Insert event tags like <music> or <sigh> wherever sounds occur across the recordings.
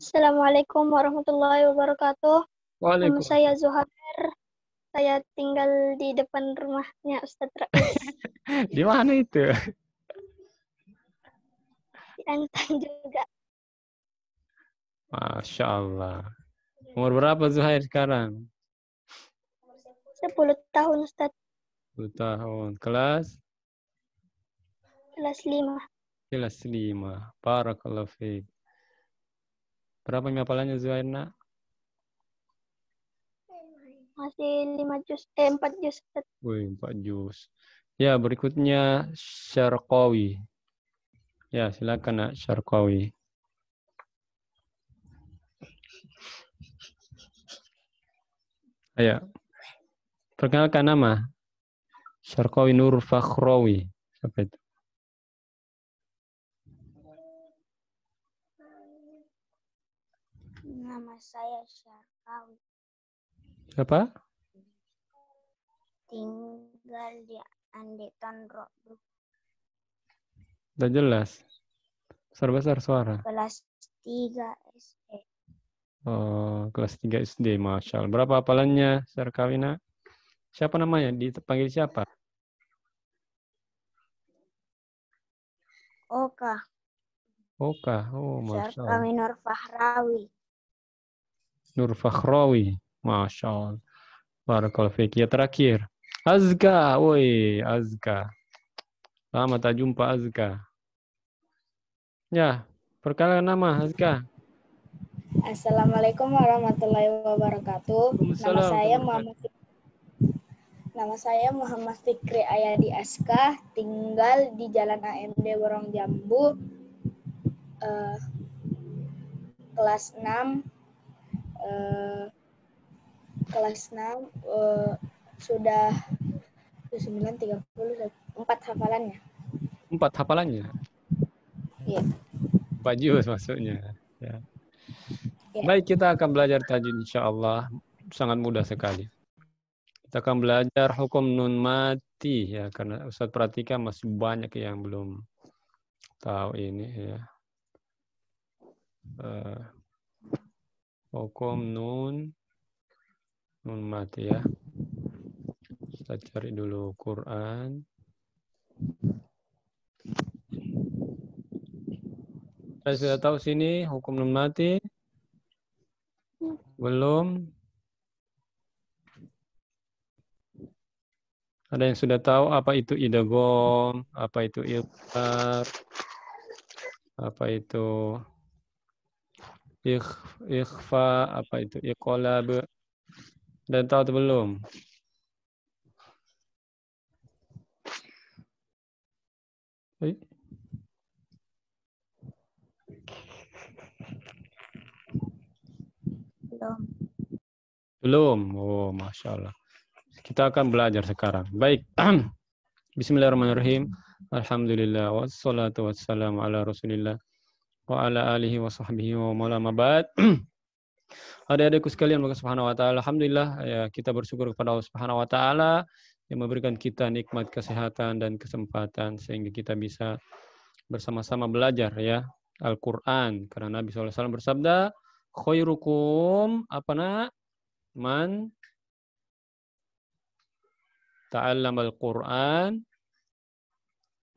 Assalamualaikum warahmatullahi wabarakatuh. Waalaikumsalam. Nama saya Zuhair. Saya tinggal di depan rumahnya Ustadz Rais. <laughs> di mana itu? Di Antang juga. Masya Allah. Umur berapa Zuhair sekarang? 10 tahun Ustadz. 10 tahun. Kelas? Kelas 5. Kelas 5. Barakallahu fiqh. Berapa hafalannya Zuairna? Masih 5 juz, eh 4 juz. Wih, 4 juz. Ya, berikutnya Syarqawi. Ya, silakan Nak Syarqawi. Ayo. Perkenalkan nama. Syarqawi Nur Fakhrawi. Siapa itu? saya Syarkawi. Siapa? Tinggal di Andetan Robu. Sudah jelas. Besar-besar suara. Kelas 3 SD. Oh, kelas 3 SD, Masya Allah. Berapa apalannya, hafalannya, Kawina? Siapa namanya? Dipanggil siapa? Oka. Oka, oh Masya Allah. Syarkawinur Fahrawi. Nur Fakhrawi. Masya Allah. Barakal Fikir. Ya, terakhir. Azka. Woi, Azka. Lama tak jumpa Azka. Ya, perkenalkan nama Azka. Assalamualaikum warahmatullahi wabarakatuh. Nama saya Muhammad Nama saya Muhammad Fikri Ayadi Aska, tinggal di Jalan AMD Borong Jambu, uh, kelas 6, Eh, kelas 6 uh, eh, sudah 30 4 hafalannya. Empat hafalannya? Iya. Empat juz maksudnya. Ya. ya. Baik, kita akan belajar tajwid insya Allah. Sangat mudah sekali. Kita akan belajar hukum nun mati ya karena Ustaz perhatikan masih banyak yang belum tahu ini ya. Uh, Hukum hmm. nun. Nun mati ya. Kita cari dulu Quran. Saya sudah tahu sini hukum nun mati. Belum. Ada yang sudah tahu apa itu idagom, apa itu ilkar, apa itu ikhfa apa itu be dan tahu atau belum? Hey. Belum. Belum. Oh, masya Allah. Kita akan belajar sekarang. Baik. <clears throat> Bismillahirrahmanirrahim. Alhamdulillah. Wassalatu wassalamu ala rasulillah wa ala alihi wa sahbihi wa maula mabad. <clears throat> Adik-adikku sekalian, maka subhanahu wa ta'ala, Alhamdulillah, ya, kita bersyukur kepada Allah subhanahu wa ta'ala yang memberikan kita nikmat kesehatan dan kesempatan sehingga kita bisa bersama-sama belajar ya Al-Quran. Karena Nabi SAW bersabda, khairukum apa nak? Man ta'allam al-Quran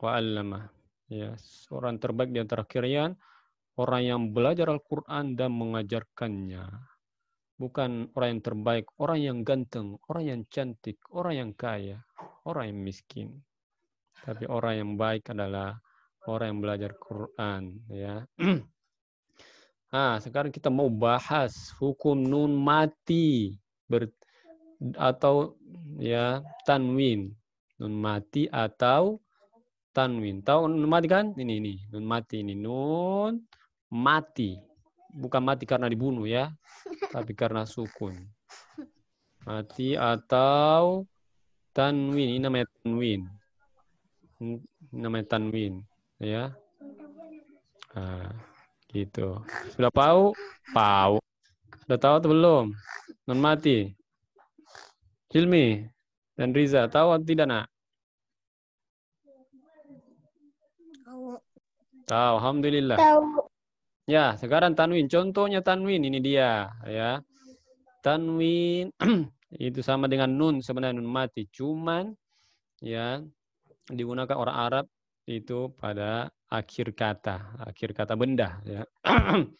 wa'allamah. Ya, seorang orang terbaik di antara kalian orang yang belajar Al-Quran dan mengajarkannya. Bukan orang yang terbaik, orang yang ganteng, orang yang cantik, orang yang kaya, orang yang miskin. Tapi orang yang baik adalah orang yang belajar Quran. Ya. nah, <clears throat> sekarang kita mau bahas hukum nun mati ber, atau ya tanwin. Nun mati atau tanwin. Tahu nun mati kan? Ini ini nun mati ini nun mati. Bukan mati karena dibunuh ya, tapi karena sukun. Mati atau tanwin, ini namanya tanwin. Ini namanya tanwin, ya. Nah, gitu. Sudah pau? Pau. Sudah tahu atau belum? Non mati. Hilmi dan Riza, tahu atau tidak, Nak? Tahu. Tahu, alhamdulillah. Tahu. Ya, sekarang tanwin. Contohnya tanwin ini dia, ya. Tanwin <clears throat> itu sama dengan nun sebenarnya nun mati, cuman ya digunakan orang Arab itu pada akhir kata, akhir kata benda, ya. <clears throat>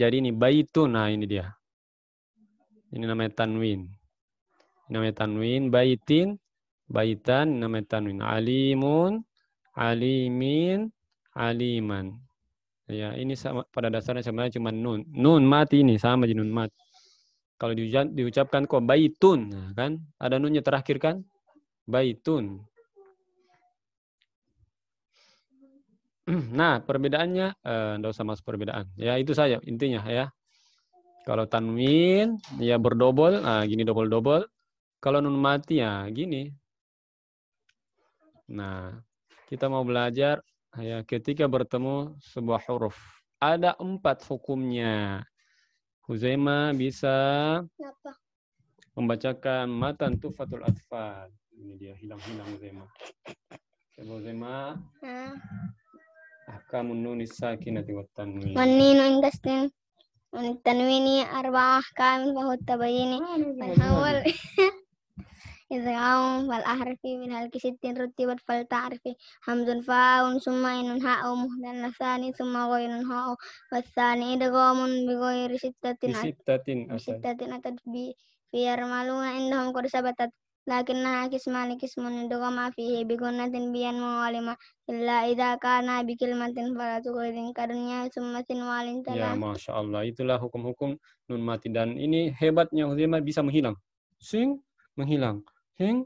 Jadi ini baitun, nah ini dia. Ini namanya tanwin. Ini namanya tanwin, baitin, baitan, namanya tanwin. Alimun, alimin, aliman Ya, ini sama, pada dasarnya sebenarnya cuma nun. Nun mati ini sama di nun mati. Kalau diucap, diucapkan kok baitun, nah kan? Ada nunnya terakhir kan? Baitun. <clears throat> Nah, perbedaannya enggak eh, usah masuk perbedaan. Ya, itu saja intinya ya. Kalau tanwin ya berdobol, nah, gini dobol double. Kalau nun mati ya gini. Nah, kita mau belajar ya ketika bertemu sebuah huruf. Ada empat hukumnya. Huzaima bisa Kenapa? membacakan matan tufatul atfal. Ini dia hilang-hilang Huzaima. Coba Huzaima. Nah. Ahkamun nunis sakinati ah, ini. tanwin. Wani nun tasdin. Wani tanwini arba'ah ahkam bahut tabayini. Awal izraum wal ahrifi min kisitin sittin rutibat fal ta'rifi hamzun fa'un summa inun ha'u muhdan nasani summa ghairun ha'u wassani idghamun bi ghairi sittatin sittatin sittatin atad bi fi yarmaluna indahum qad sabatat naha kismani kismun idghama fihi bi gunnatin biyan mawalima illa idha kana bi kilmatin falatu tughayrin karunya summa sin walin Ya Masya Allah itulah hukum-hukum nun mati dan ini hebatnya Huzaimah bisa menghilang. Sing menghilang. Sing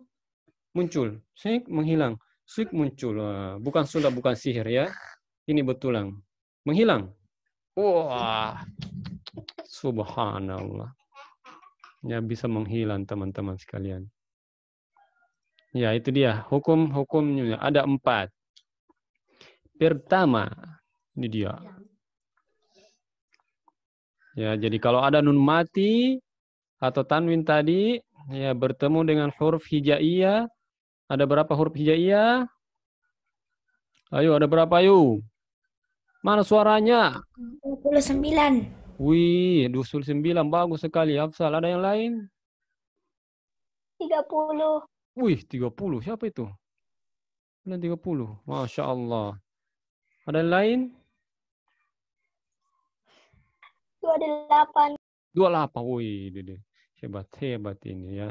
muncul, sik menghilang, sik muncul. Ah, bukan sulap, bukan sihir ya. Ini betulang. Menghilang. Wah. Subhanallah. Ya bisa menghilang teman-teman sekalian. Ya itu dia hukum-hukumnya ada empat. Pertama ini dia. Ya jadi kalau ada nun mati atau tanwin tadi Ya, bertemu dengan huruf hijaiyah. Ada berapa huruf hijaiyah? Ayo, ada berapa yuk? Mana suaranya? 29. Wih, 29 bagus sekali Hafsal. Ada yang lain? 30. Wih, 30. Siapa itu? Bulan 30. Masya Allah. Ada yang lain? 28. 28. Wih, Dede hebat-hebat ini ya.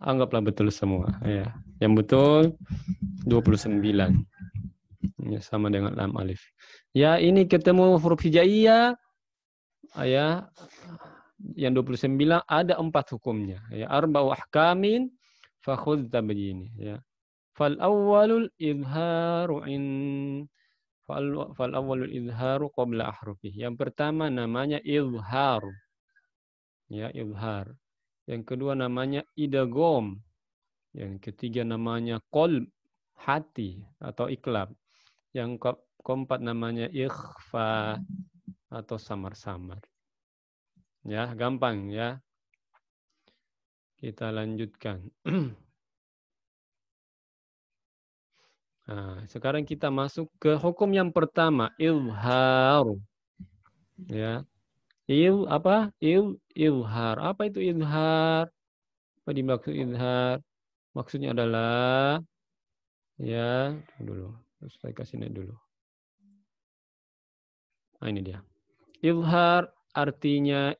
Anggaplah betul semua ya. Yang betul 29. Ya, sama dengan lam alif. Ya, ini ketemu huruf hijaiyah. Ah, ya, yang 29 ada empat hukumnya. Ya, arba'u ahkamin fakhudh tabyini ya. Fal awwalul izharu in fal awwalul izharu qabla ahrufi. Yang pertama namanya izharu ya ibhar. Yang kedua namanya idagom. Yang ketiga namanya kolb, hati atau iklab. Yang keempat namanya ikhfa atau samar-samar. Ya, gampang ya. Kita lanjutkan. <clears throat> Nah, sekarang kita masuk ke hukum yang pertama, ilhar. Ya. Il apa? Il ilhar. Apa itu ilhar? Apa dimaksud ilhar? Maksudnya adalah ya dulu. Terus saya kasih ini dulu. Nah, ini dia. Ilhar artinya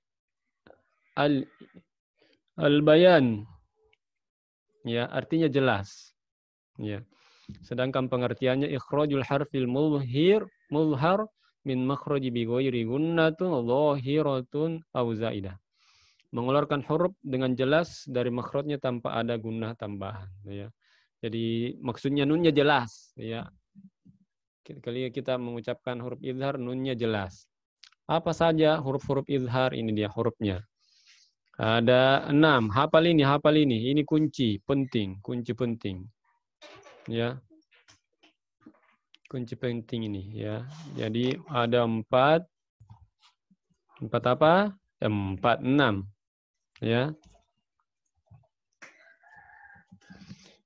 al al bayan. Ya, artinya jelas. Ya. Sedangkan pengertiannya ikhrajul harfil mulhir mulhar min makhraji bi ghairi gunnatun zahiratun aw zaidah. Mengeluarkan huruf dengan jelas dari makhrajnya tanpa ada gunnah tambahan ya. Jadi maksudnya nunnya jelas ya. Kali kita mengucapkan huruf idhar, nunnya jelas. Apa saja huruf-huruf idhar, ini dia hurufnya. Ada enam. Hafal ini, hafal ini. Ini kunci penting, kunci penting. Ya, kunci penting ini ya. Jadi ada empat, empat apa? Empat enam, ya.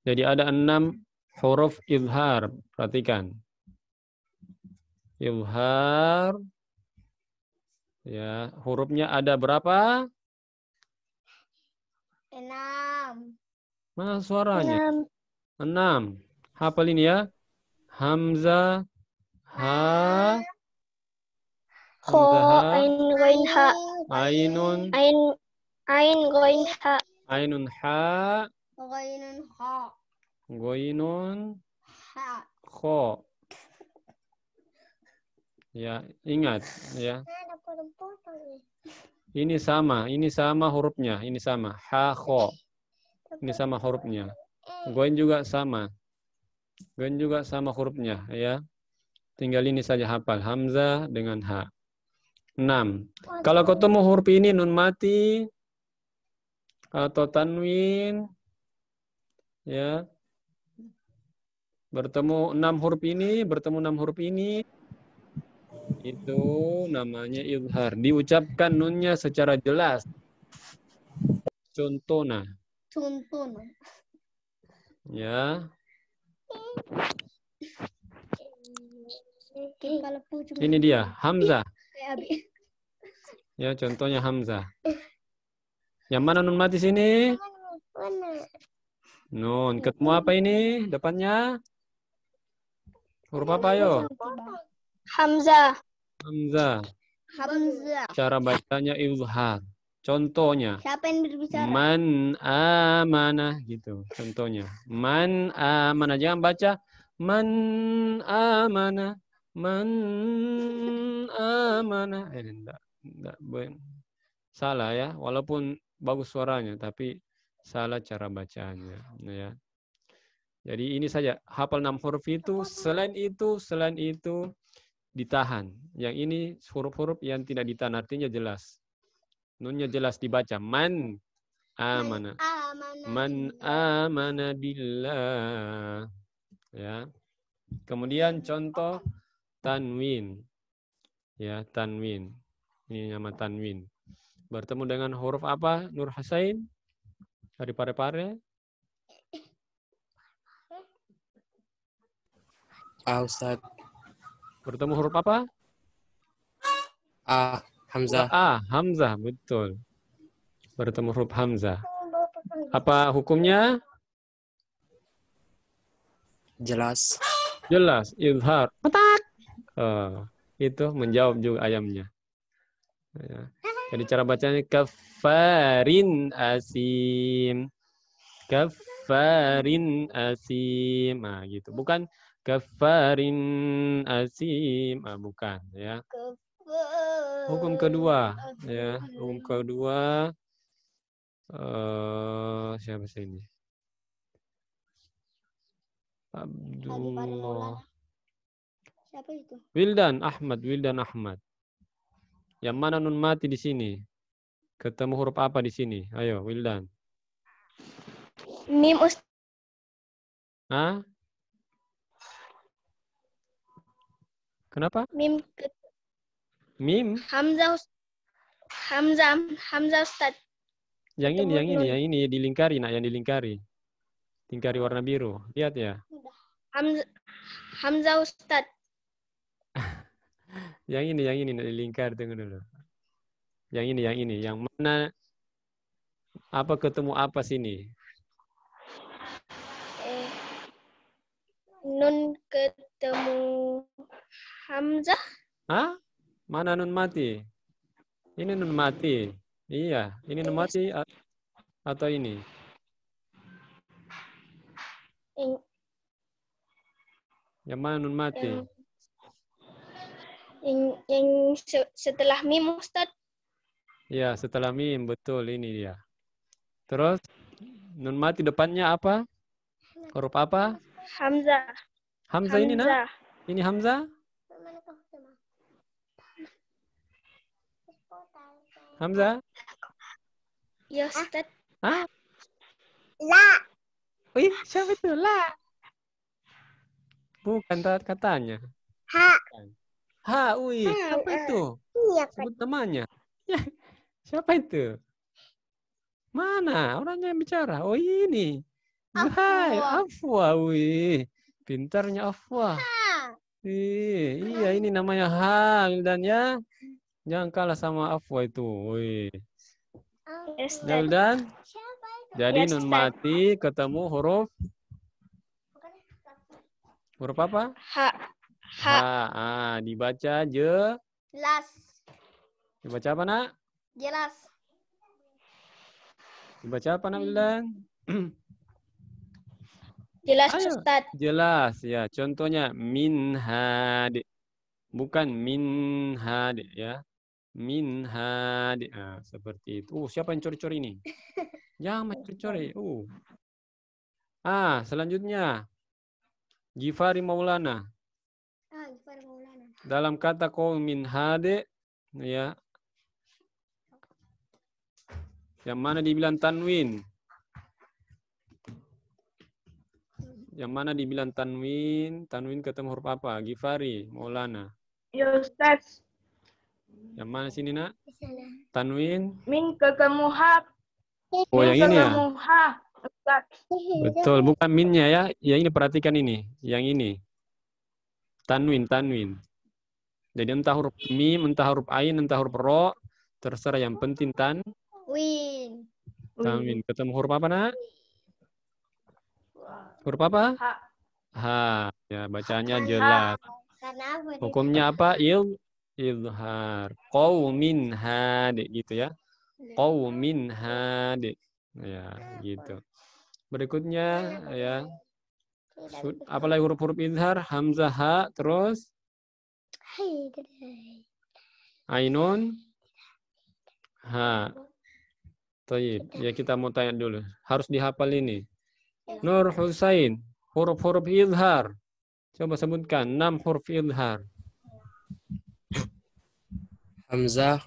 Jadi ada enam huruf ilhar Perhatikan. ilhar Ya, hurufnya ada berapa? Enam. Mana suaranya? Enam. Enam. Hafal ini ya. Hamza, ha Ko ain goin ha ainun ain ain goin ha ainun ha goinun ha goinun ha ko ya ingat ya ini sama ini sama hurufnya ini sama ha ko ini sama hurufnya goin juga sama dan juga sama hurufnya ya. Tinggal ini saja hafal hamzah dengan h 6. Kalau ketemu huruf ini nun mati atau tanwin ya. Bertemu enam huruf ini, bertemu enam huruf ini itu namanya ilhar. Diucapkan nunnya secara jelas. Contohnya. Contohnya. Ya, ini dia, Hamzah. Ya, contohnya Hamzah. Eh. Yang mana nun mati sini? Nun, ketemu apa ini? Depannya? Huruf apa, yo? Hamzah. Hamzah. Hamzah. Cara bacanya izhar. Contohnya. Siapa yang berbicara? Man amana gitu. Contohnya. Man amana. Jangan baca man amana. Man amana. Eh, enggak, enggak, salah ya. Walaupun bagus suaranya, tapi salah cara bacaannya. Ya. Jadi ini saja. Hafal enam huruf itu. Selain itu, selain itu ditahan. Yang ini huruf-huruf yang tidak ditahan artinya jelas Nunnya jelas dibaca. Man amana. Man amana billah. Ya. Kemudian contoh tanwin. Ya, tanwin. Ini nama tanwin. Bertemu dengan huruf apa, Nur Hasain? Dari pare-pare? Ustaz. Bertemu huruf apa? A. Hamzah. Ah, Hamzah, betul. Bertemu huruf Hamzah. Apa hukumnya? Jelas. Jelas, izhar. Petak. Uh, itu menjawab juga ayamnya. Ya. Jadi cara bacanya kafarin asim. Kafarin asim. Nah, gitu. Bukan kafarin asim. Nah, bukan ya. Hukum kedua, ya. Hukum kedua uh, siapa sih ini? Abdullah. Siapa itu? Wildan Ahmad, Wildan Ahmad. Yang mana nun mati di sini? Ketemu huruf apa di sini? Ayo, Wildan. Mim ust. Hah? Kenapa? Mim ket Mim. Hamzah Hamzah Hamzah Ustaz. Yang ini, yang ini, yang ini dilingkari, nak yang dilingkari. Lingkari warna biru. Lihat ya. Hamzah Hamzah Ustaz. <laughs> yang ini, yang ini nak dilingkar tunggu dulu. Yang ini, yang ini, yang mana apa ketemu apa sini? Eh, nun ketemu Hamzah? Hah? Mana nun mati? Ini nun mati. Iya, ini nun mati atau ini? Yang mana nun mati? Yang, yang, setelah mim, Ustaz. Ya, setelah mim, betul ini dia. Terus, nun mati depannya apa? Huruf apa? Hamzah. Hamzah, Hamzah. ini, nah? Ini Hamzah? Hamza? Ya, Ustaz. Hah? La. Wih, siapa itu? La. Bukan katanya. Ha. Ha, ui. siapa itu? Iya, Sebut namanya. Ya, siapa itu? Mana orangnya yang bicara? Oh, ini. Afwa. Hai, Afwa, ui. Pintarnya Afwa. Ha. Ih, iya, ini namanya Ha, dan ya. Jangan kalah sama Afwa itu. Woi. Yes, dan jadi yes, iya, nun mati ketemu huruf huruf apa? H. H. Ah, dibaca je. Jelas. Dibaca apa nak? Jelas. Dibaca apa nak bilang? Hmm. <clears throat> Jelas Ustaz. Jelas ya. Contohnya minhad. Bukan minhad ya minha nah, seperti itu. Uh, siapa yang curi-curi ini? Yang mencuri-curi. <laughs> Uh. Ah, selanjutnya Givari Maulana. Ah, Gifari Maulana. Dalam kata kau min hade ya. Yang mana dibilang tanwin? Yang mana dibilang tanwin? Tanwin ketemu huruf apa? Gifari, Maulana. Ya, Ustaz. Yang mana sini, Nak? Tanwin? Min ke kemuhab. Oh, yang ini ya? Betul, bukan minnya ya. Yang ini perhatikan ini, yang ini. Tanwin, tanwin. Jadi entah huruf mim, entah huruf ain, entah huruf ro, terserah yang penting tan. Win. Tanwin. Ketemu huruf apa, Nak? Huruf apa? Ha. Ha, ya bacanya jelas. Hukumnya apa? Il izhar. qaumin hadi gitu ya. Iya. qaumin hadi. Ya, gitu. Berikutnya ya apalagi huruf-huruf izhar hamzah ha terus ainun ha Tayyib. Ya kita mau tanya dulu. Harus dihafal ini. Ya. Nur Husain. Huruf-huruf izhar. Coba sebutkan. enam huruf izhar. Hamzah.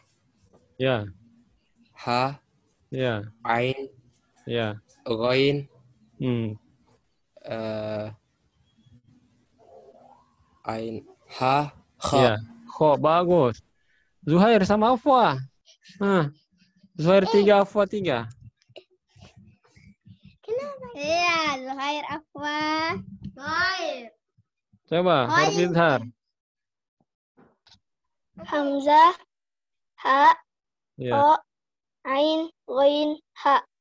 Ya. Ha. Ya. Ain. Ya. Ghain. Hmm. Uh, Ain. Ha. Kha. Ya. Kho. Bagus. Zuhair sama Afwa. Nah. Zuhair tiga, Afwa tiga. Kenapa? Iya, Zuhair Afwa. Zuhair. Coba, Harfi Hamzah. H, iya. o ain goin Cacam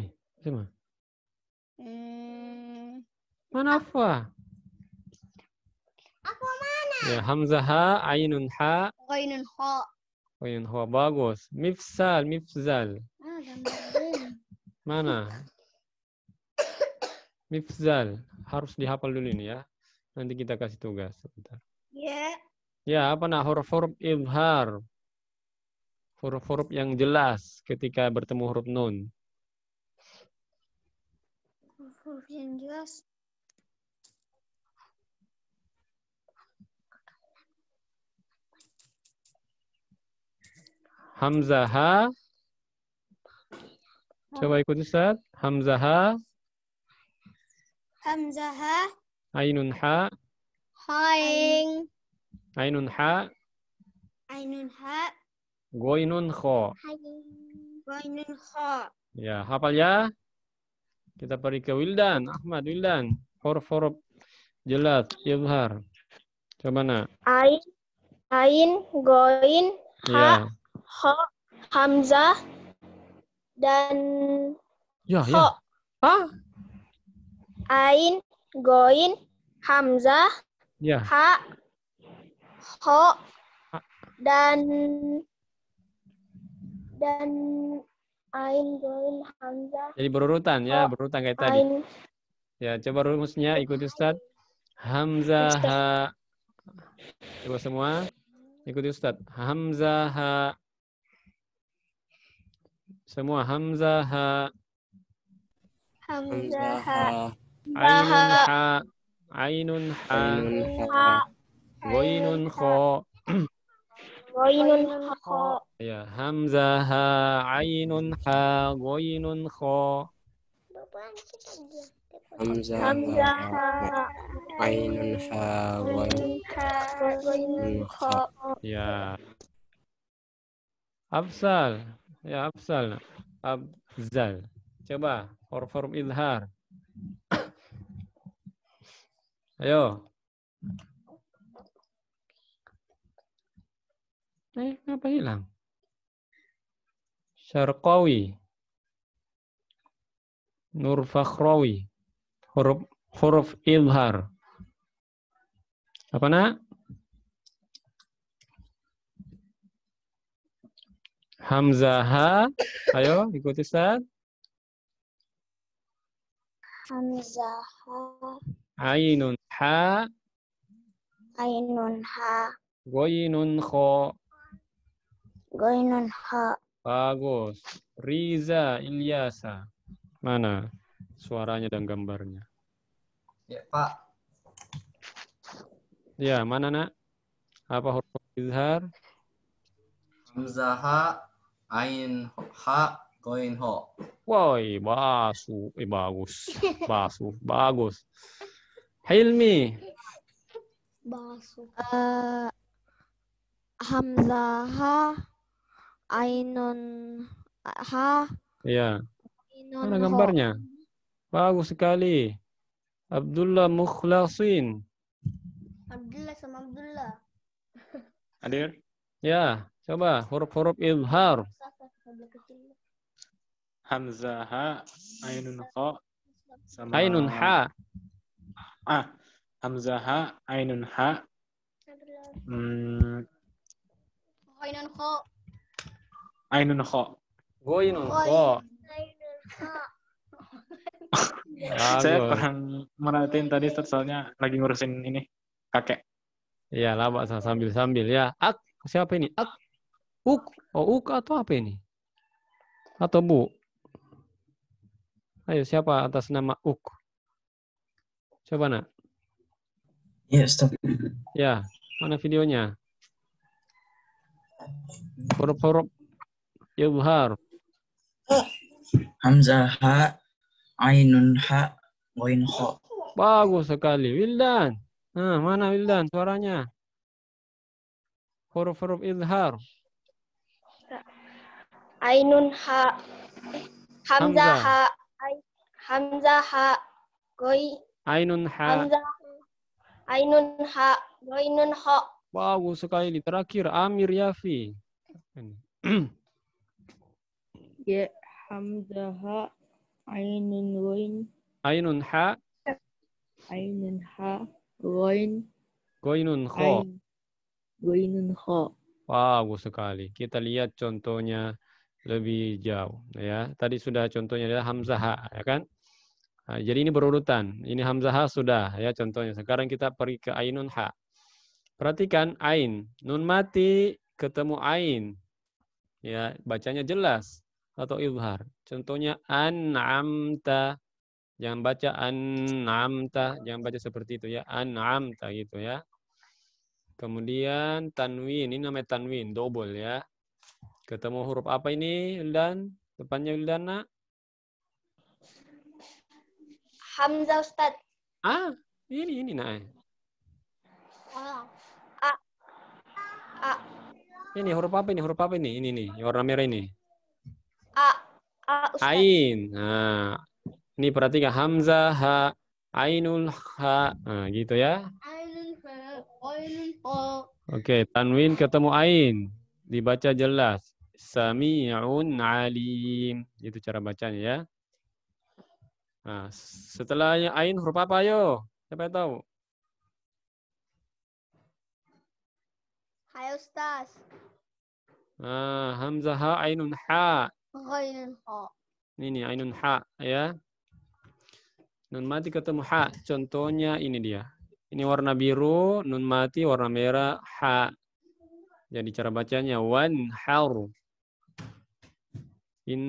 Cocami, Cacam Hmm. Mana Afwa? Afwa mana? Ya, Hamzah ha, Ainun ha. Ainun H Ainun H bagus. Mifsal, mifzal. Ah, mana? Mifzal. Harus dihafal dulu ini ya. Nanti kita kasih tugas. Sebentar. Ya. Yeah. Ya, apa nak huruf-huruf izhar. Huruf-huruf yang jelas ketika bertemu huruf nun. Huruf yang jelas. Hamzah Coba ikut Ustaz. Hamzah Hamzah Ainun ha. Haing. Ainun ha. Ainun ha. Goinun kho. Goinun kho. Ya, hafal ya. Kita pergi ke Wildan. Ahmad Wildan. Huruf-huruf jelas, izhar. Coba na. Ain, ain, goin, ha, ya. ho, hamzah, dan ya, ho. Ya. Ha? Ain, goin, hamzah, ya. ha, ho dan dan ain golin hamzah. Jadi berurutan ya, berurutan kayak tadi. Ya, coba rumusnya ikuti Ustad. Hamzah ha. Coba semua ikuti Ustad. Hamzah Semua Hamzah ha. Hamzah ha. Ainun ha. Ainun ha. Ainun ha. غين خاء غين خاء يا همزة ها عين ها غين خاء همزة ها عين ها غين خاء يا أفصل يا أفصل أفصل coba huruf huruf izhar ayo Eh, kenapa hilang? Syarqawi. Nur Fakhrawi. Huruf, huruf ilhar. Apa nak? Hamzah. Ayo, ikuti Ustaz. Hamzah. Ainun ha. Ainun ha. Goyinun kho. Goinun ha. Bagus. Riza Ilyasa. Mana suaranya dan gambarnya? Ya, Pak. Ya, mana, Nak? Apa huruf izhar? Hamzah ain ha, goin ho. Woi, basu. Eh, bagus. Basu. bagus. Hilmi. Basu. Uh, Hamzah Ainun ha. Iya. Ainun Mana gambarnya? Ho. Bagus sekali. Abdullah Mukhlasin. Abdullah sama Abdullah. <laughs> Hadir? Ya, coba huruf-huruf izhar. Hamzah, ha, ainun qa, sama ainun ha. Ah, Hamzah, ha, ainun ha. Hmm. Ainun qa. Ainun Ho. Goinun Ho. saya kurang merhatiin tadi soalnya lagi ngurusin ini kakek. Iya lah, Pak sambil-sambil ya. Ak, siapa ini? Ak, uk, oh uk atau apa ini? Atau bu? Ayo siapa atas nama uk? Coba nak. Iya, stop. Ya, mana videonya? Huruf-huruf Yubhar. Ya, Hamzah ha, ainun ha, kha. Bagus sekali. Wildan. Nah, mana Wildan suaranya? Huruf-huruf izhar. Ainun ha, Hamzah ha, Hamzah ha, goi. Ainun ha. Hamzah Ainun ha, goinun ha Bagus sekali. Terakhir Amir Yafi. <clears throat> Hmm ya Hamzah ainun wain ainun ha ainun ha wain Goinun kho. Goinun kho. Bagus sekali. Kita lihat contohnya lebih jauh ya. Tadi sudah contohnya adalah hamzah ya kan? Nah, jadi ini berurutan. Ini hamzah sudah ya contohnya. Sekarang kita pergi ke ainun ha. Perhatikan ain, nun mati ketemu ain. Ya, bacanya jelas atau izhar. Contohnya an'amta. Jangan baca an'amta, jangan baca seperti itu ya. An'amta gitu ya. Kemudian tanwin, ini namanya tanwin, double ya. Ketemu huruf apa ini, dan Depannya Ildan, nak? Hamzah, Ustaz. Ah, ini, ini, nak. Oh. A. Ah, A. Ah. Ini huruf apa ini? Huruf apa ini? Ini nih, warna merah ini. Ah, ain. Nah, ini perhatikan Hamzah, ha, Ainul, ha. Nah, gitu ya. Oke, tanwin ketemu ain. Dibaca jelas. Sami'un alim. Itu cara bacanya ya. Nah, setelahnya ain huruf apa yo? Siapa yang tahu? Hai Ustaz. Ah, hamzah ha ainun ha. Ini nih, Ini ainun ha ya. Nun mati ketemu ha. Contohnya ini dia. Ini warna biru, nun mati warna merah ha. Jadi cara bacanya wan har. In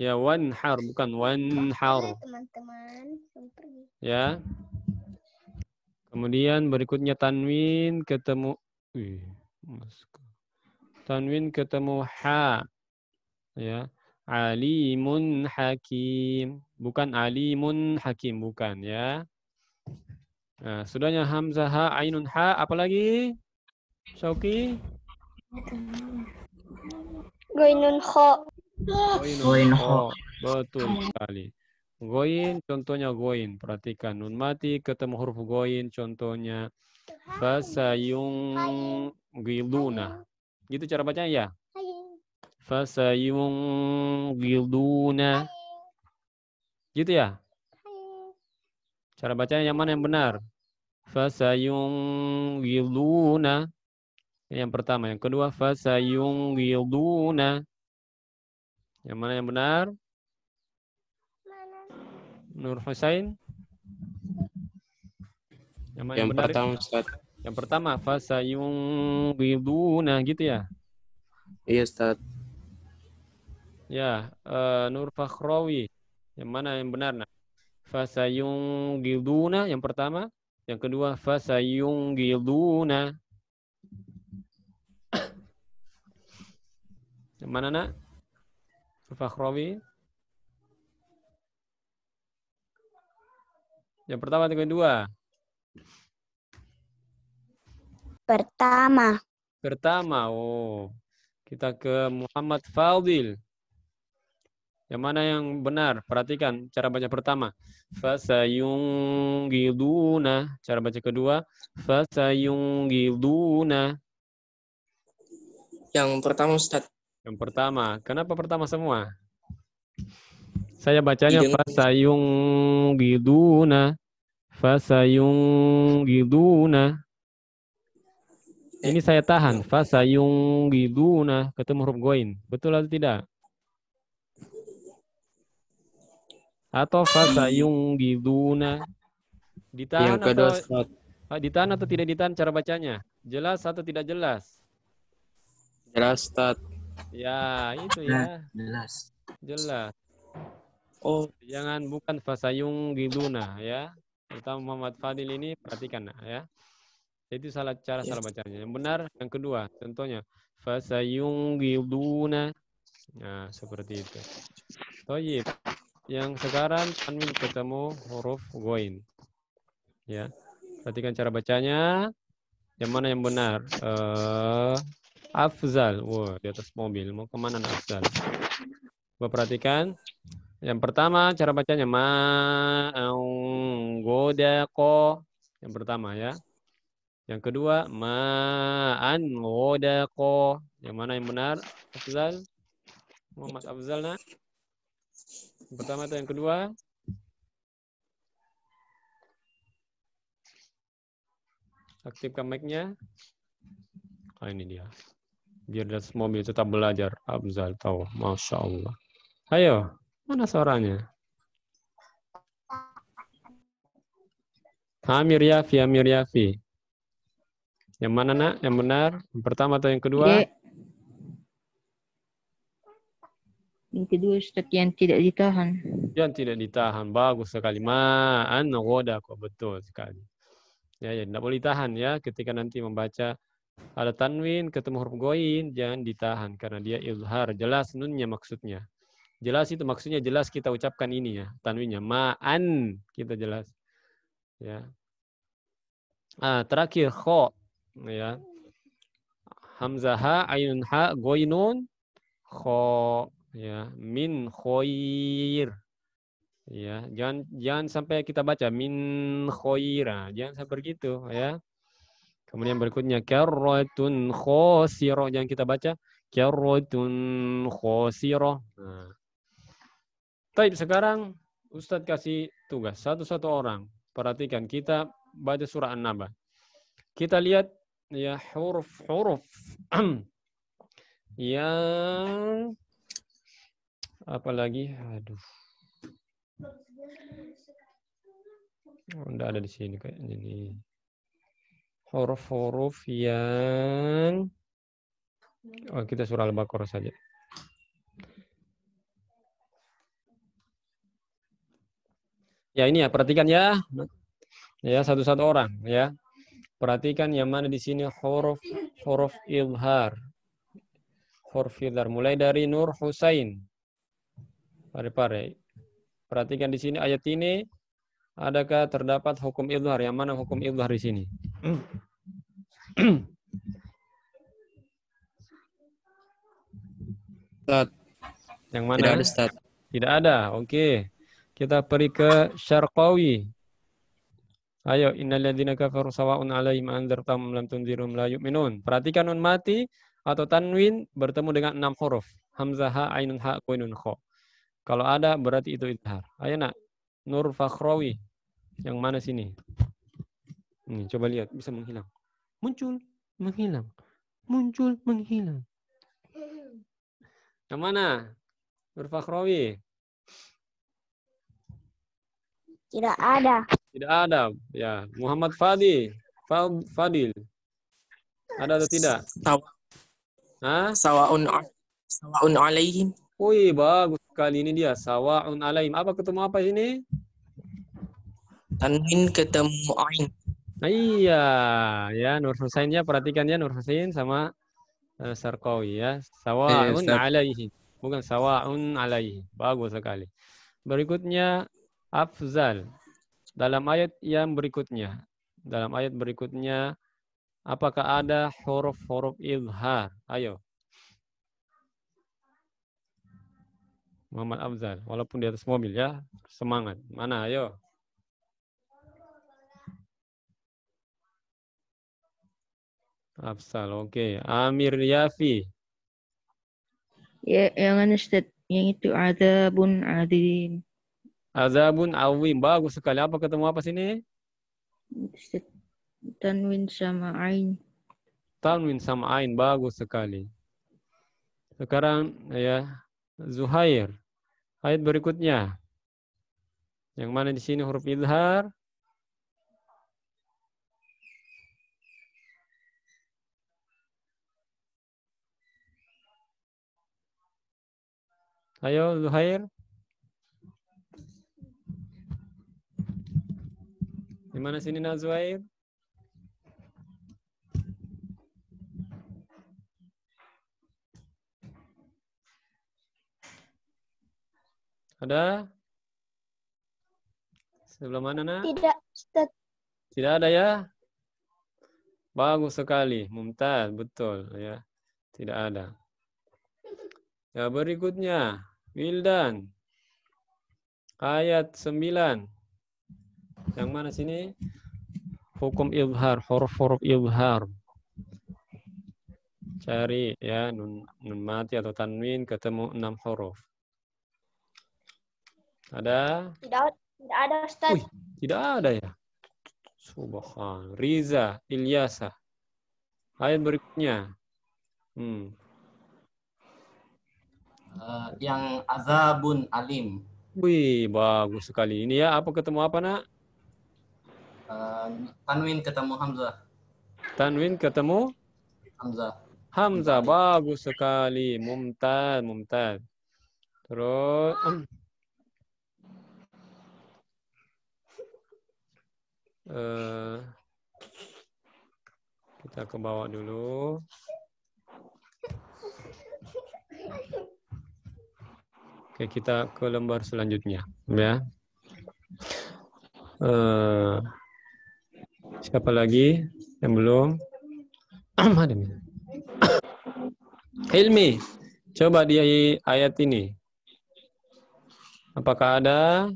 ya wan har bukan wan har. Teman-teman, ya. Kemudian berikutnya tanwin ketemu tanwin ketemu ha. Ya alimun hakim. Bukan alimun hakim, bukan ya. Nah, sudahnya hamzah ha, ainun ha, apalagi? Syauki? Goinun ho. Goin ho. Betul sekali. Goin, contohnya goin. Perhatikan, nun mati ketemu huruf goin, contohnya. Fasayung giluna. Gitu cara bacanya ya? fasayunghiduna. Gitu ya? Cara bacanya yang mana yang benar? Fasayunghiduna. yang pertama. Yang kedua, fasayunghiduna. Yang mana yang benar? Nur Husain. Yang, yang, yang pertama, Ustaz. Yang pertama, fasayunghiduna gitu ya? Iya, Ustaz. Ya, uh, Nur Fakhrawi. Yang mana yang benar nah? Fasayung gilduna yang pertama, yang kedua fasayung gilduna. yang mana nak? Nur Fakhrawi. Yang pertama atau kedua? Pertama. Pertama. Oh. Kita ke Muhammad Fadil. Yang mana yang benar? Perhatikan cara baca pertama. Fasayungiluna. Cara baca kedua. Fasayungiluna. Yang pertama Ustaz. Yang pertama. Kenapa pertama semua? Saya bacanya iya. fasayungiluna. Fasayungiluna. Ini saya tahan. Iya. Fasayungiluna. Ketemu huruf goin. Betul atau tidak? atau fatayung iya. giduna gitu, ditahan yang kedua atau ah, ditahan atau tidak ditahan cara bacanya jelas atau tidak jelas jelas tat ya itu nah, ya jelas jelas oh jangan bukan fasa di giduna gitu, ya kita Muhammad Fadil ini perhatikan ya itu salah cara yes. salah bacanya yang benar yang kedua contohnya fasa di giduna gitu, nah seperti itu Toyib yang sekarang Tanwin ketemu huruf Goin. Ya, perhatikan cara bacanya. Yang mana yang benar? Uh, Afzal. Wow, di atas mobil. Mau kemana Afzal? Coba perhatikan. Yang pertama cara bacanya ma ko. Yang pertama ya. Yang kedua ma an goda ko. Yang mana yang benar? Afzal. mas Afzal nak? Pertama atau yang kedua? Aktifkan mic-nya. Ah, ini dia. Biar das mobil tetap belajar. Abzal tahu. Masya Allah. Ayo, mana suaranya? Amir Yafi, Amir Yafi. Yang mana nak? Yang benar? Yang pertama atau yang kedua? Yeah. yang kedua Ustaz yang tidak ditahan. Yang tidak ditahan. Bagus sekali. Ma'an kok Betul sekali. Ya, ya, tidak boleh ditahan ya ketika nanti membaca ada tanwin ketemu huruf goin jangan ditahan karena dia ilhar jelas nunnya maksudnya jelas itu maksudnya jelas kita ucapkan ini ya tanwinnya ma'an kita jelas ya ah terakhir kho ya hamzah ha ainun ha goinun kho ya min khoir ya jangan jangan sampai kita baca min khoira jangan sampai begitu ya kemudian berikutnya karrotun khosiro jangan kita baca karrotun khosiro nah. Taib sekarang Ustadz kasih tugas satu-satu orang perhatikan kita baca surah An-Naba kita lihat ya huruf-huruf <clears throat> yang apalagi aduh Udah oh, ada di sini kayak jadi huruf-huruf yang oh, kita surah Al-Baqarah saja. Ya ini ya perhatikan ya. Ya satu-satu orang ya. Perhatikan yang mana di sini huruf huruf ilhar. Huruf ilhar mulai dari Nur Husain pare-pare. Perhatikan di sini ayat ini adakah terdapat hukum idhar? Yang mana hukum idhar di sini? Ustaz. Yang mana? Tidak ada, Ustaz. Tidak ada. Oke. Kita pergi ke Syarqawi. Ayo, innalladzina kafaru sawa'un 'alaihim anzartahum lam tunzirhum la yu'minun. Perhatikan nun mati atau tanwin bertemu dengan enam huruf. Hamzah, ha, ainun, ha, quinun, kho. Kalau ada berarti itu izhar. Ayo nak, Nur Fakhrawi. Yang mana sini? Ini, coba lihat, bisa menghilang. Muncul, menghilang. Muncul, menghilang. Yang mana? Nur Fakhrawi. Tidak ada. Tidak ada. Ya, Muhammad Fadi. Fadil. Ada atau tidak? Tahu. Hah? Sawaun sawaun alaihim. Wih, bagus. Kali ini dia sawaun alaim. Apa ketemu apa sini? Tanwin ketemu ain. Ah, iya, ya Nur ya perhatikan ya Nur Husain sama uh, eh, Sarkawi ya. Sawaun eh, alaihi. Bukan sawaun alaihi. Bagus sekali. Berikutnya afzal. Dalam ayat yang berikutnya. Dalam ayat berikutnya apakah ada huruf-huruf izhar? Ayo. Muhammad Abzal. Walaupun di atas mobil ya, semangat. Mana, ayo. Absal, oke. Okay. Amir Yafi. Ya, yang Ustaz. Yang itu azabun azim. Azabun awim. Bagus sekali. Apa ketemu apa sini? Tanwin sama Ain. Tanwin sama Ain. Bagus sekali. Sekarang ya Zuhair. Ayat berikutnya. Yang mana di sini huruf ilhar? Ayo Zuhair. Di mana sini Nazwa'ir? Zuhair? Ada? Sebelah mana, nak? Tidak, Ustaz. Tidak ada ya? Bagus sekali, mumtaz, betul ya. Tidak ada. Ya, berikutnya, Wildan. Ayat 9. Yang mana sini? Hukum izhar, huruf-huruf izhar. Cari ya nun, nun mati atau tanwin ketemu enam huruf. Ada? Tidak, tidak ada, Ustaz. Uy, tidak ada ya? Subhan. Riza, Ilyasa. Ayat berikutnya. Hmm. Uh, yang azabun alim. Wih, bagus sekali. Ini ya, apa ketemu apa, nak? Uh, tanwin ketemu Hamzah. Tanwin ketemu? Hamzah. Hamzah, bagus sekali. Mumtaz, mumtaz. Terus... <clears throat> Eh, kita ke bawah dulu. Oke, kita ke lembar selanjutnya, ya. Uh, siapa lagi yang belum? <clears throat> <clears throat> Hilmi, coba di ayat ini. Apakah ada?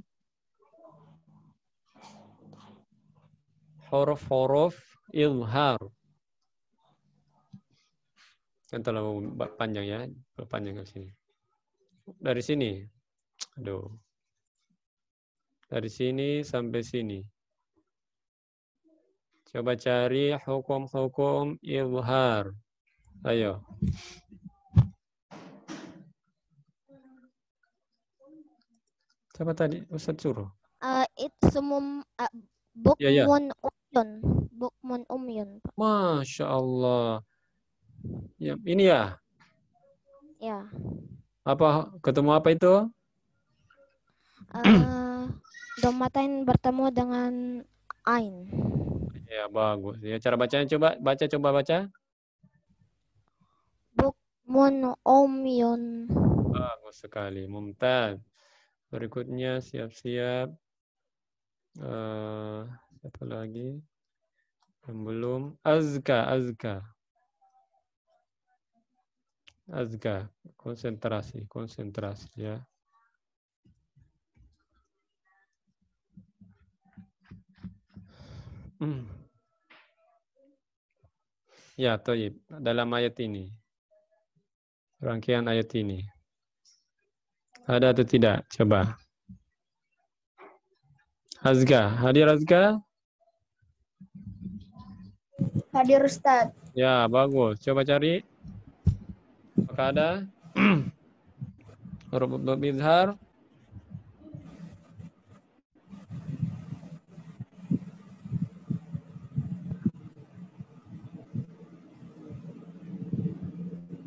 huruf-huruf izhar. Kan terlalu panjang ya, terlalu panjang ke sini. Dari sini. Aduh. Dari sini sampai sini. Coba cari hukum-hukum izhar. Ayo. Siapa tadi? Ustaz suruh. Uh, eh, it's sumum uh, eh, bukmun ya, ya. yeah, yeah yun. bukmun um yun. Masya Allah. Ya, ini ya? Ya. Apa ketemu apa itu? Uh, domatain bertemu dengan ain. Ya bagus. Ya cara bacanya coba baca coba baca. Bukmun um yun. Bagus sekali, mumtaz. Berikutnya siap-siap. Uh, Siapa lagi. Yang belum. Azka, azka. Azka. Konsentrasi, konsentrasi ya. Hmm. Ya, Toib. Dalam ayat ini. Rangkaian ayat ini. Ada atau tidak? Coba. Azga. Hadir Azga? Hadir Ustaz. Ya, bagus. Coba cari. Apakah ada? huruf <clears throat> Bidhar.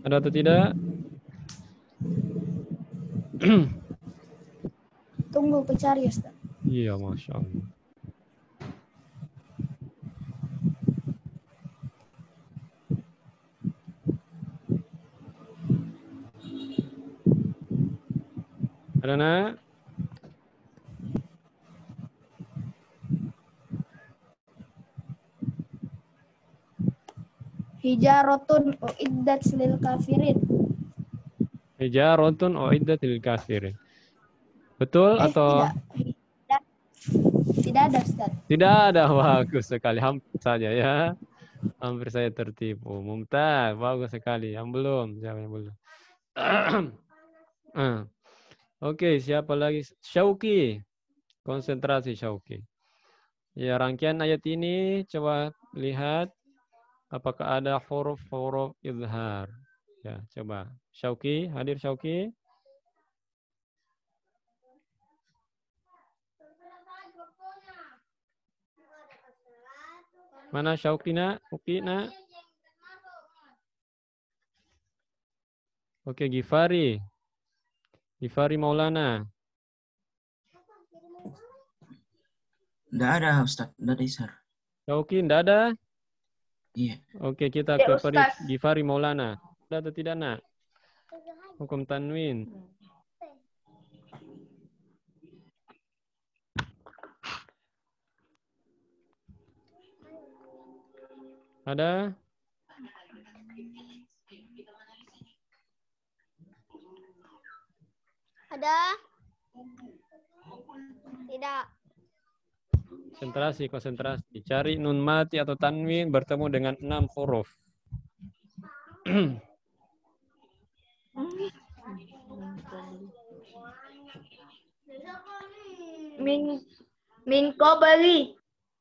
Ada atau tidak? <clears throat> Tunggu pencari, Ustaz. Iya, Masya Allah. Karena Hijarotun iddat lil kafirin. Hijarotun iddat lil kafirin. Betul eh, atau tidak. tidak. Tidak ada Ustaz. Tidak ada <laughs> bagus sekali hampir saja ya. Hampir saya tertipu. Mumtaz, bagus sekali. Yang belum, siapa yang belum? <clears throat> Ah. Oke, siapa lagi? Syauki. Konsentrasi Syauki. Ya, rangkaian ayat ini coba lihat apakah ada huruf-huruf izhar. Ya, coba. Syauki, hadir Syauki. Mana Syaukina? nak? Oke, Gifari. Ifari Maulana. Tidak ada, Ustaz. Tidak ada Isar. Oke, tidak ada? Iya. Oke, kita ya, ke Fari, Gifari Maulana. Ada atau tidak, nak? Hukum Tanwin. Ada? Ada? Tidak. Konsentrasi, konsentrasi. Cari nun mati atau tanwin bertemu dengan enam huruf. <clears throat> Min Minkobeli.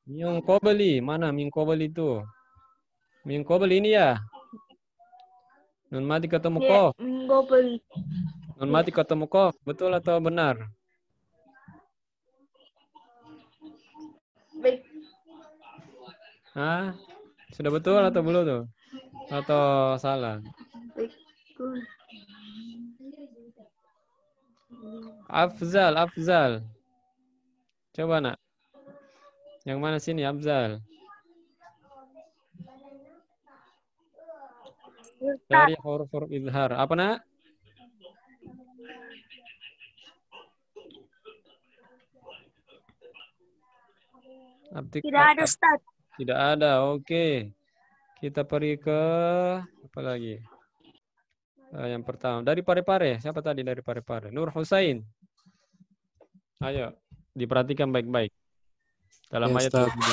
Minkobeli, mana Minkobeli itu? Minkobeli ini ya? Nun mati ketemu yeah, ko. Minkobeli. Non mati kata mukof, betul atau benar? ah Hah? Sudah betul atau belum tuh? Atau salah? Afzal, Afzal. Coba nak. Yang mana sini Afzal? Dari huruf-huruf idhar. Apa nak? Abdik Tidak ada Ustaz. Tidak ada. Oke. Okay. Kita pergi ke apa lagi? Uh, yang pertama dari Parepare. -pare. Siapa tadi dari Parepare? -pare? Nur Husain. Ayo, diperhatikan baik-baik. Dalam ya, ayat ini.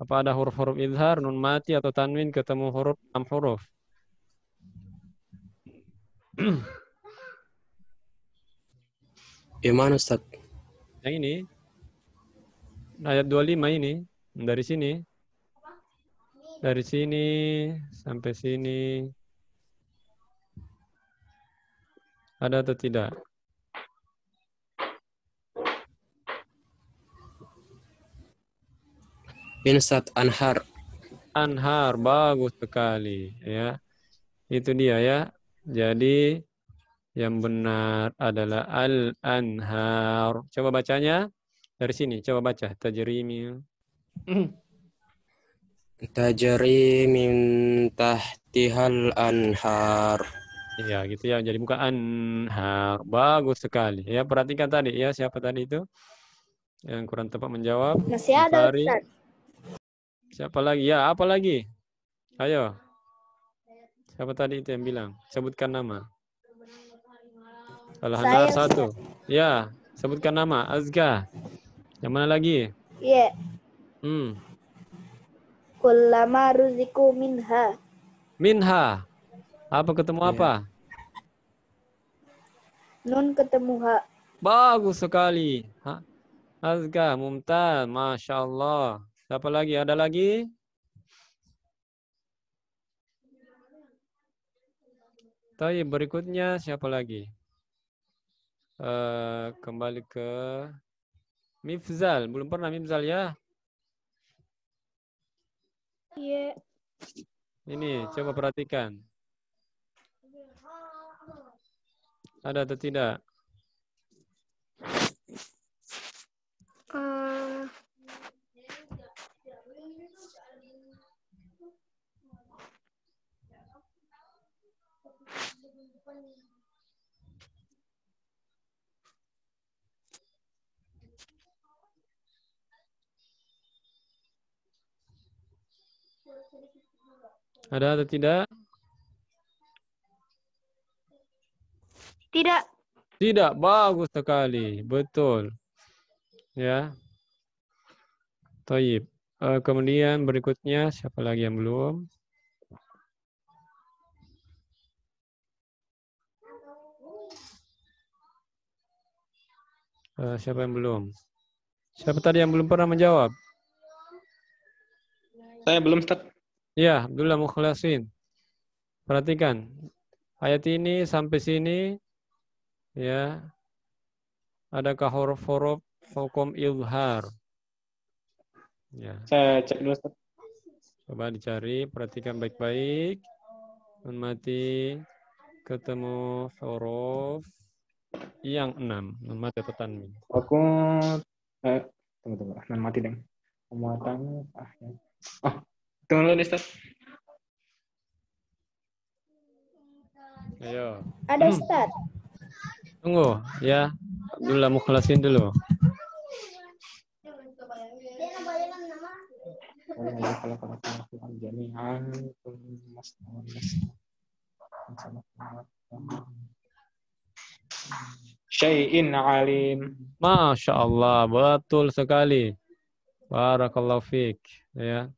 Apa ada huruf-huruf izhar, nun mati atau tanwin ketemu huruf enam huruf? Yang mana Ustaz? Yang ini, ayat 25 ini dari sini dari sini sampai sini ada atau tidak? Binsat Anhar. Anhar bagus sekali ya. Itu dia ya. Jadi yang benar adalah al anhar. Coba bacanya. Dari sini, coba baca. Tajrimi. Hmm. Tajri min tahtihal anhar. Iya, gitu ya. Jadi bukan anhar. Bagus sekali. Ya, perhatikan tadi ya siapa tadi itu yang kurang tepat menjawab. Masih ada, Siapa lagi? Ya, apa lagi? Ayo. Siapa tadi itu yang bilang? Sebutkan nama. alhamdulillah satu. Ya, sebutkan nama. Azga. Yang mana lagi? Iya. Yeah. Hmm. Kullama ruziku minha. Minha. Apa ketemu yeah. apa? Nun ketemu ha. Bagus sekali. Ha? Azga, Mumtaz, Masya Allah. Siapa lagi? Ada lagi? Tapi berikutnya siapa lagi? Uh, kembali ke Mifzal, belum pernah Mifzal ya? Iya. Yeah. Ini, coba perhatikan. Ada atau tidak? Uh, Ada atau tidak? Tidak. Tidak, bagus sekali. Betul. Ya. Toyib. Uh, eh, kemudian berikutnya, siapa lagi yang belum? Uh, siapa yang belum? Siapa tadi yang belum pernah menjawab? Saya belum, Ustaz. Ya, Abdullah Mukhlasin. Perhatikan. Ayat ini sampai sini ya. Adakah huruf-huruf hukum ilhar? Ya. Saya cek dulu. Coba dicari, perhatikan baik-baik. Mati ketemu huruf yang enam. Mati atau Aku eh, teman tunggu. Mati deng. Pemuatan ah ya. Ah, nih, Nista? Ayo. Ada hmm. Tunggu ya. Abdullah mukhlasin dulu. Syai'in alim. Masya Allah, betul sekali. Barakallahu fiqh. Ya.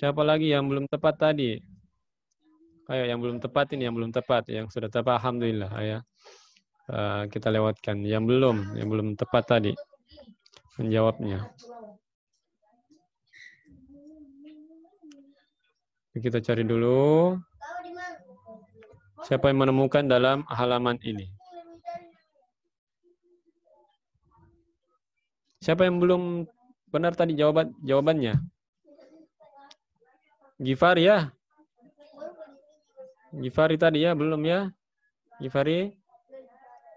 Siapa lagi yang belum tepat tadi? Ayo, yang belum tepat ini, yang belum tepat. Yang sudah tepat, Alhamdulillah. Ayo. Uh, kita lewatkan. Yang belum, yang belum tepat tadi. Menjawabnya. Kita cari dulu. Siapa yang menemukan dalam halaman ini? Siapa yang belum benar tadi jawaban jawabannya? Gifari ya? Gifari tadi ya, belum ya? Gifari,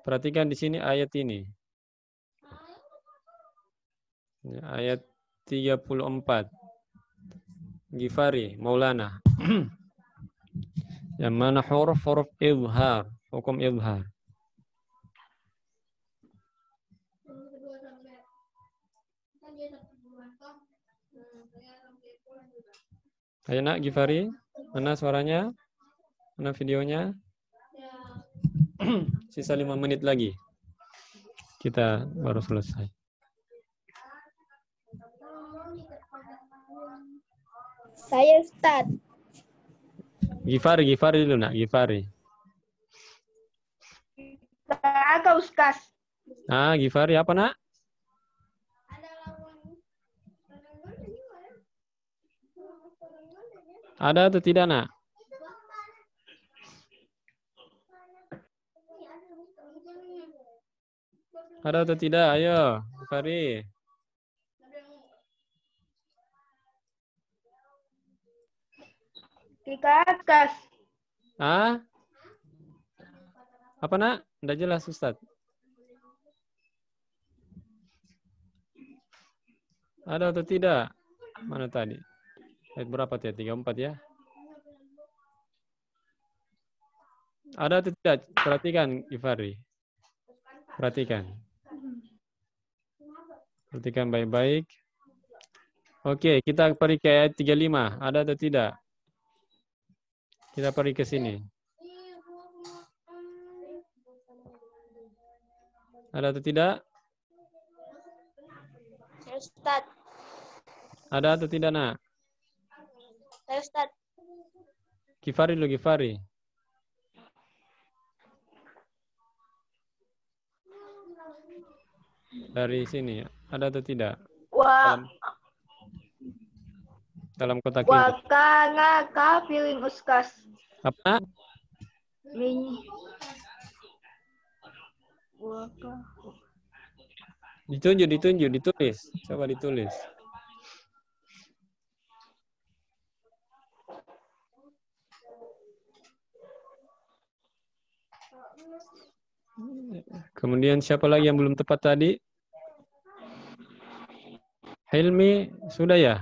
perhatikan di sini ayat ini. Ya, ayat 34. Gifari, Maulana. <clears throat> Yang mana huruf-huruf izhar, hukum izhar. Ayo nak Gifari, mana suaranya? Mana videonya? <clears throat> Sisa lima menit lagi. Kita baru selesai. Saya start. Gifari, Gifari dulu nak, Gifari. Agak Ah, Gifari apa nak? Ada atau tidak, nak? Ada atau tidak? Ayo, Fari. Di atas. Ah? Apa nak? Tidak jelas Ustaz. Ada atau tidak? Mana tadi? Ayat berapa ya? Tiga empat ya? Ada atau tidak? Perhatikan, Ifari. Perhatikan. Perhatikan baik-baik. Oke, kita pergi ke ayat 35. Ada atau tidak? Kita pergi ke sini. Ada atau tidak? Ustaz. Ada atau tidak, nak? Saya Ustaz. Kifari lu Kifari? Dari sini Ada atau tidak? Wah. Dalam, dalam kotak ini. Wakana kafilin uskas. Apa? Min. Waka. Ditunjuk, ditunjuk, ditulis. Coba ditulis. Kemudian siapa lagi yang belum tepat tadi? Hilmi sudah ya?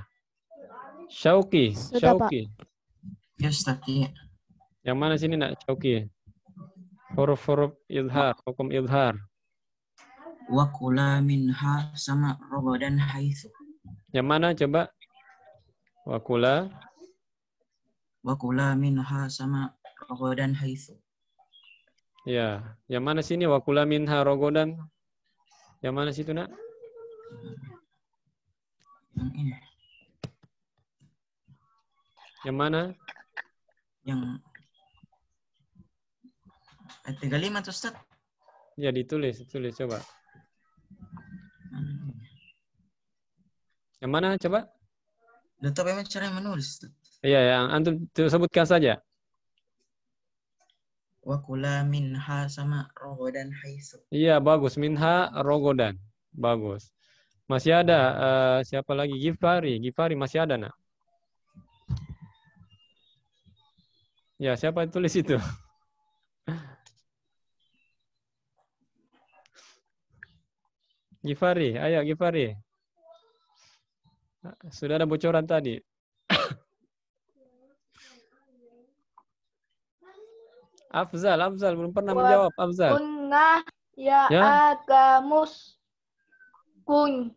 Syauki, Shauki. Syauki. Ya, Ustaz. Yang mana sini nak Syauki? Huruf-huruf izhar, hukum izhar. Wa kula minha sama robadan haitsu. Yang mana coba? Wa kula Wa kula minha sama robadan haitsu. Ya, yang mana sini wakula minha rogodan? Yang mana situ nak? Yang mana? Yang lima 35 Ustaz. Ya ditulis, tulis coba. Yang mana coba? Tetap memang cara menulis. Iya, yang antum sebutkan saja wa kula minha sama rogodan haisu. Iya, bagus. Minha rogodan. Bagus. Masih ada uh, siapa lagi? Gifari. Gifari masih ada, Nak? Ya, siapa yang tulis itu? <laughs> Gifari, ayo Gifari. Sudah ada bocoran tadi. Afzal, Afzal belum pernah Wa menjawab. Afzal. Kunna ya, ya? agamus kun.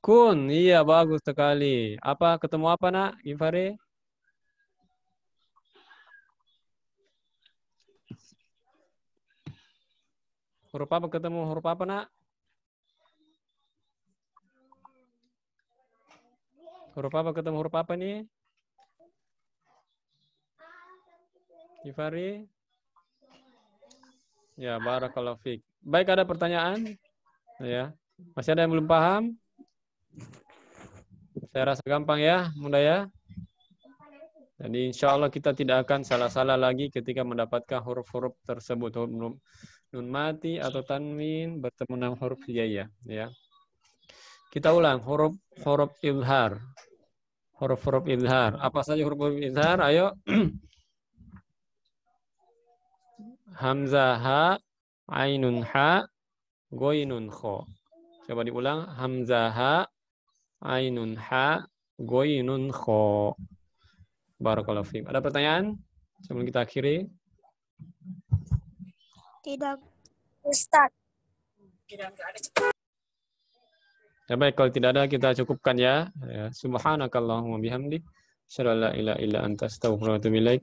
Kun, iya bagus sekali. Apa ketemu apa nak, Gifari? Huruf apa ketemu huruf apa nak? Huruf apa ketemu huruf apa nih? Ivari? Ya, barakallahu fiik. Baik, ada pertanyaan? Ya. Masih ada yang belum paham? Saya rasa gampang ya, mudah ya. Jadi insya Allah kita tidak akan salah-salah lagi ketika mendapatkan huruf-huruf tersebut. Huruf nun, mati atau tanwin bertemu dengan huruf hijaiyah. Ya. Kita ulang, huruf huruf ilhar. Huruf-huruf ilhar. Apa saja huruf-huruf ilhar? Ayo. <clears throat> Hamzah ha, ainun ha, goinun kho. Coba diulang. Hamzah ha, ainun ha, goinun kho. Barakallahu fiik. Ada pertanyaan sebelum kita akhiri? Tidak, Ustaz. Tidak ada. Ya baik, kalau tidak ada kita cukupkan ya. ya. Subhanakallahumma bihamdik. Shalala ila ila anta astaghfiruka wa atubu ilaik.